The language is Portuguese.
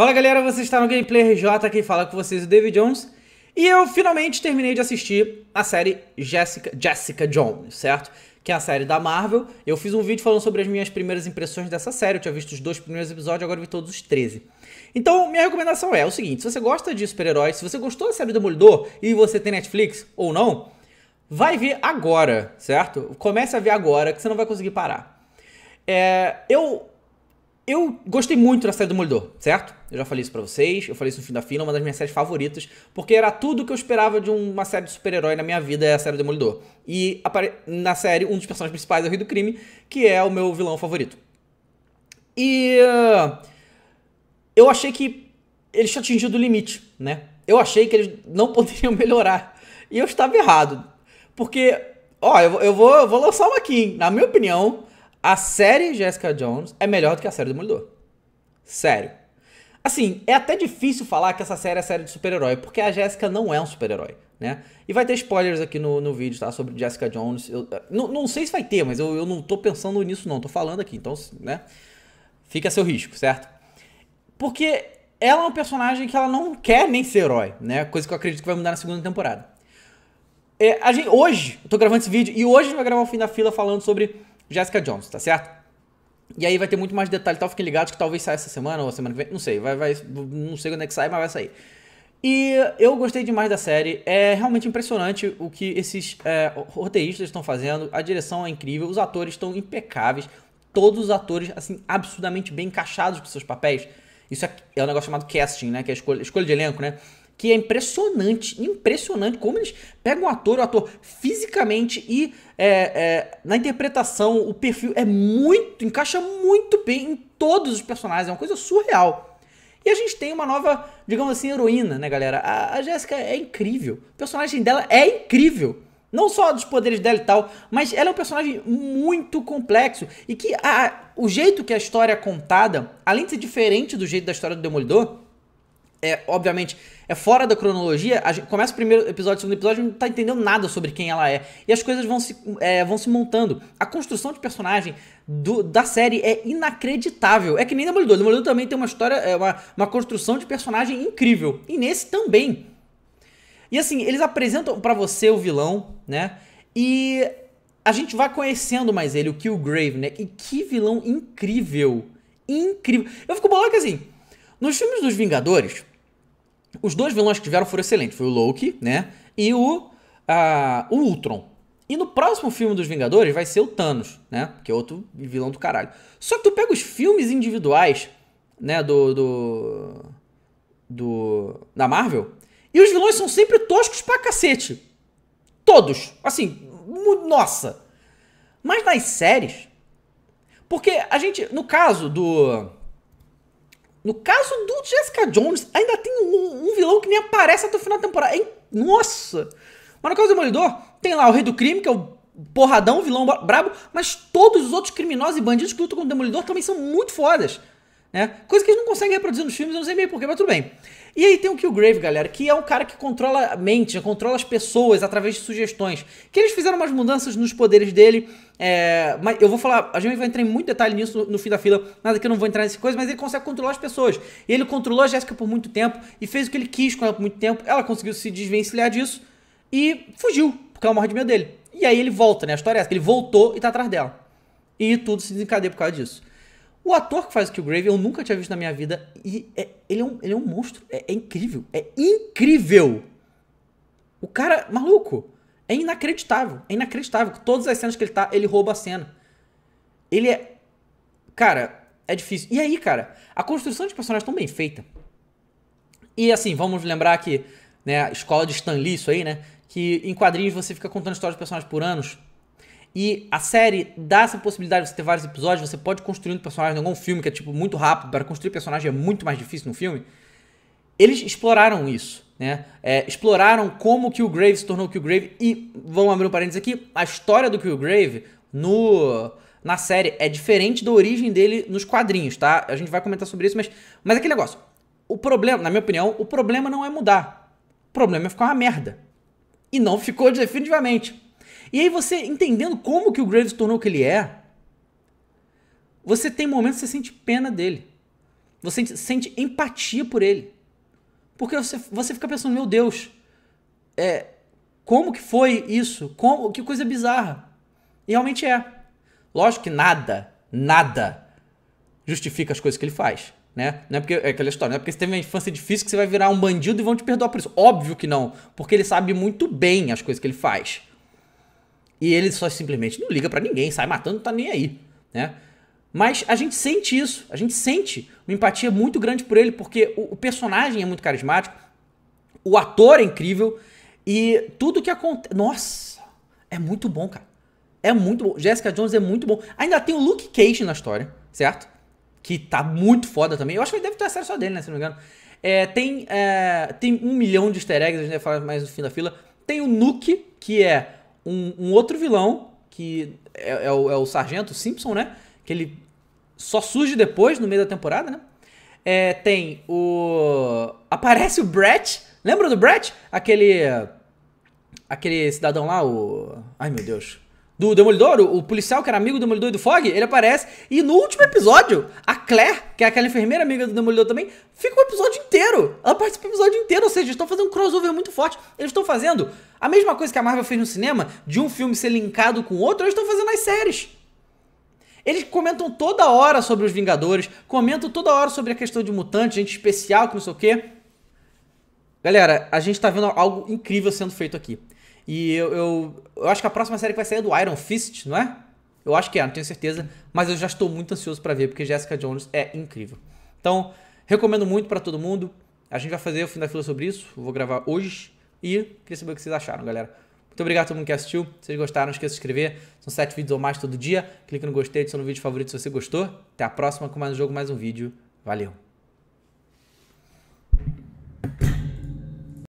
Fala galera, você está no Gameplay RJ, aqui fala com vocês o David Jones. E eu finalmente terminei de assistir a série Jessica, Jessica Jones, certo? Que é a série da Marvel. Eu fiz um vídeo falando sobre as minhas primeiras impressões dessa série. Eu tinha visto os dois primeiros episódios, agora vi todos os 13. Então, minha recomendação é o seguinte: se você gosta de super-heróis, se você gostou da série do Demolidor e você tem Netflix ou não, vai ver agora, certo? Comece a ver agora, que você não vai conseguir parar. É, eu eu gostei muito da série do Demolidor, certo? Eu já falei isso pra vocês, eu falei isso no fim da fila, uma das minhas séries favoritas, porque era tudo que eu esperava de uma série de super-herói na minha vida, é a série do Demolidor. E na série, um dos personagens principais é o Rei do Crime, que é o meu vilão favorito. E eu achei que eles tinham atingido o limite, né? Eu achei que eles não poderiam melhorar. E eu estava errado. Porque, ó, eu, eu vou, eu vou lançar uma aqui, hein? na minha opinião a série Jessica Jones é melhor do que a série Demolidor. Sério. Assim, é até difícil falar que essa série é série de super-herói, porque a Jessica não é um super-herói, né? E vai ter spoilers aqui no, no vídeo, tá? Sobre Jessica Jones. Eu, eh, não, não sei se vai ter, mas eu, eu não tô pensando nisso, não. Tô falando aqui, então, né? Fica a seu risco, certo? Porque ela é um personagem que ela não quer nem ser herói, né? Coisa que eu acredito que vai mudar na segunda temporada. É, a gente, hoje, eu tô gravando esse vídeo, e hoje a gente vai gravar o fim da fila falando sobre Jessica Jones, tá certo? E aí vai ter muito mais detalhe, tal, tá? fiquem ligados que talvez saia essa semana ou a semana que vem, não sei, vai, vai, não sei quando é que sai, mas vai sair. E eu gostei demais da série, é realmente impressionante o que esses é, roteiristas estão fazendo, a direção é incrível, os atores estão impecáveis, todos os atores, assim, absurdamente bem encaixados com seus papéis. Isso é, é um negócio chamado casting, né, que é a escolha, escolha de elenco, né, que é impressionante, impressionante como eles pegam o ator, o ator fisicamente e é, é, na interpretação, o perfil é muito, encaixa muito bem em todos os personagens, é uma coisa surreal. E a gente tem uma nova, digamos assim, heroína, né, galera? A, a Jéssica é incrível, o personagem dela é incrível. Não só dos poderes dela e tal, mas ela é um personagem muito complexo. E que a, o jeito que a história é contada, além de ser diferente do jeito da história do Demolidor, é, obviamente, é fora da cronologia. A gente começa o primeiro episódio, o segundo episódio, a gente não tá entendendo nada sobre quem ela é. E as coisas vão se, é, vão se montando. A construção de personagem do, da série é inacreditável. É que nem Demolidor. Demolidor também tem uma história, é, uma, uma construção de personagem incrível. E nesse também. E assim, eles apresentam para você o vilão, né? E a gente vai conhecendo mais ele, o Killgrave, né? E que vilão incrível! Incrível! Eu fico bolado que assim, nos filmes dos Vingadores, os dois vilões que tiveram foram excelentes. Foi o Loki, né? E o, o Ultron. E no próximo filme dos Vingadores vai ser o Thanos, né? Que é outro vilão do caralho. Só que tu pega os filmes individuais, né? Do. do. do da Marvel. E os vilões são sempre toscos pra cacete. Todos. Assim, nossa. Mas nas séries. Porque a gente. No caso do. No caso do Jessica Jones, ainda tem um, um vilão que nem aparece até o final da temporada. Hein? Nossa! Mas no caso do Demolidor, tem lá o Rei do Crime, que é o porradão, vilão brabo, mas todos os outros criminosos e bandidos que lutam com o Demolidor também são muito fodas. Né? Coisa que eles não conseguem reproduzir nos filmes, eu não sei meio porquê, mas tudo bem. E aí tem o Killgrave, galera, que é um cara que controla a mente, controla as pessoas através de sugestões. Que eles fizeram umas mudanças nos poderes dele. É, mas eu vou falar, a gente vai entrar em muito detalhe nisso no, no fim da fila, nada que eu não vou entrar nessa coisa, mas ele consegue controlar as pessoas. E ele controlou a Jéssica por muito tempo e fez o que ele quis com ela por muito tempo. Ela conseguiu se desvencilhar disso e fugiu, porque ela morre de medo dele. E aí ele volta, né? A história é essa, ele voltou e tá atrás dela. E tudo se desencadeia por causa disso. O ator que faz o Killgrave eu nunca tinha visto na minha vida e é, ele, é um, ele é um monstro. É, é, incrível. É incrível! O cara, maluco, é inacreditável. É inacreditável. Todas as cenas que ele tá, ele rouba a cena. Ele é. Cara, é difícil. E aí, cara, a construção de personagens é tão bem feita. E assim, vamos lembrar que, né, a escola de Stan Lee, isso aí, né? Que em quadrinhos você fica contando histórias de personagens por anos. E a série dá essa possibilidade de você ter vários episódios, você pode construir um personagem em algum filme, que é tipo muito rápido, para construir personagem é muito mais difícil no filme. Eles exploraram isso, né? É, exploraram como que o Grave se tornou o Grave e vamos abrir um parênteses aqui, a história do Grave no na série é diferente da origem dele nos quadrinhos, tá? A gente vai comentar sobre isso, mas mas aquele negócio. O problema, na minha opinião, o problema não é mudar. O problema é ficar uma merda. E não ficou definitivamente. E aí você entendendo como que o Graves tornou o que ele é, você tem momentos que você sente pena dele. Você sente empatia por ele. Porque você, você fica pensando, meu Deus, é, como que foi isso? Como, que coisa bizarra. E realmente é. Lógico que nada, nada justifica as coisas que ele faz. Né? Não é porque é aquela história, não é porque você teve uma infância difícil que você vai virar um bandido e vão te perdoar por isso. Óbvio que não, porque ele sabe muito bem as coisas que ele faz. E ele só simplesmente não liga para ninguém, sai matando, tá nem aí, né? Mas a gente sente isso, a gente sente uma empatia muito grande por ele, porque o, o personagem é muito carismático, o ator é incrível e tudo que acontece. Nossa, é muito bom, cara. É muito bom. Jessica Jones é muito bom. Ainda tem o Luke Cage na história, certo? Que tá muito foda também. Eu acho que ele deve ter a série só dele, né? Se não me engano. É, tem, é, tem um milhão de easter eggs, a gente vai falar mais no fim da fila. Tem o Nuke, que é um, um outro vilão, que é, é, o, é, o, Sargento Simpson, né? Que ele só surge depois, no meio da temporada, né? É, tem o. Aparece o Brett. Lembra do Brett? Aquele. Aquele cidadão lá, o. Ai meu Deus do Demolidor, o policial que era amigo do Demolidor e do Fog, ele aparece. E no último episódio, a Claire, que é aquela enfermeira amiga do Demolidor também, fica o episódio inteiro. Ela participa do episódio inteiro, ou seja, estão fazendo um crossover muito forte. Eles estão fazendo a mesma coisa que a Marvel fez no cinema, de um filme ser linkado com outro, eles estão fazendo nas séries. Eles comentam toda hora sobre os Vingadores, comentam toda hora sobre a questão de mutante, gente especial, que não sei o quê. Galera, a gente tá vendo algo incrível sendo feito aqui. E eu, eu, eu acho que a próxima série que vai sair é do Iron Fist, não é? Eu acho que é, não tenho certeza, mas eu já estou muito ansioso para ver porque Jessica Jones é incrível. Então, recomendo muito para todo mundo. A gente vai fazer o fim da fila sobre isso, eu vou gravar hoje e queria saber o que vocês acharam, galera. Muito obrigado a todo mundo que assistiu. Se vocês gostaram, não esqueça de se inscrever. São sete vídeos ou mais todo dia. Clica no gostei, adiciona no vídeo favorito se você gostou. Até a próxima com mais um jogo, mais um vídeo. Valeu!